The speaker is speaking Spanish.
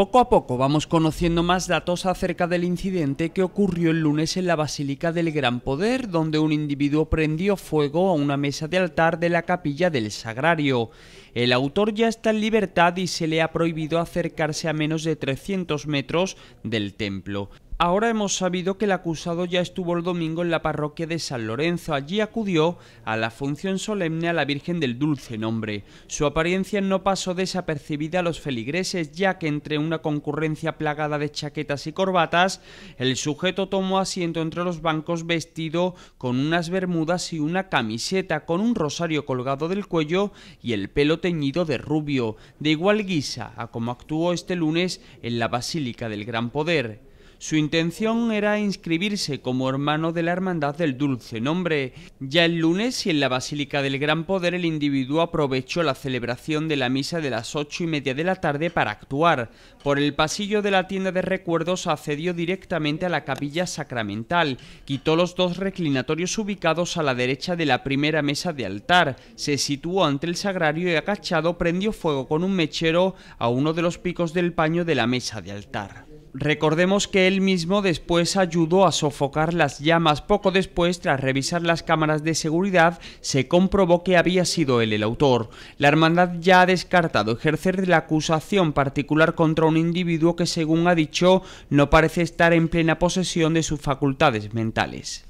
Poco a poco vamos conociendo más datos acerca del incidente que ocurrió el lunes en la Basílica del Gran Poder, donde un individuo prendió fuego a una mesa de altar de la capilla del Sagrario. El autor ya está en libertad y se le ha prohibido acercarse a menos de 300 metros del templo. Ahora hemos sabido que el acusado ya estuvo el domingo en la parroquia de San Lorenzo. Allí acudió a la función solemne a la Virgen del Dulce Nombre. Su apariencia no pasó desapercibida a los feligreses, ya que entre una concurrencia plagada de chaquetas y corbatas, el sujeto tomó asiento entre los bancos vestido con unas bermudas y una camiseta, con un rosario colgado del cuello y el pelo teñido de rubio, de igual guisa a como actuó este lunes en la Basílica del Gran Poder. Su intención era inscribirse como hermano de la Hermandad del Dulce Nombre. Ya el lunes y en la Basílica del Gran Poder el individuo aprovechó la celebración de la misa de las ocho y media de la tarde para actuar. Por el pasillo de la tienda de recuerdos accedió directamente a la capilla sacramental, quitó los dos reclinatorios ubicados a la derecha de la primera mesa de altar, se situó ante el sagrario y agachado prendió fuego con un mechero a uno de los picos del paño de la mesa de altar. Recordemos que él mismo después ayudó a sofocar las llamas. Poco después, tras revisar las cámaras de seguridad, se comprobó que había sido él el autor. La hermandad ya ha descartado ejercer la acusación particular contra un individuo que, según ha dicho, no parece estar en plena posesión de sus facultades mentales.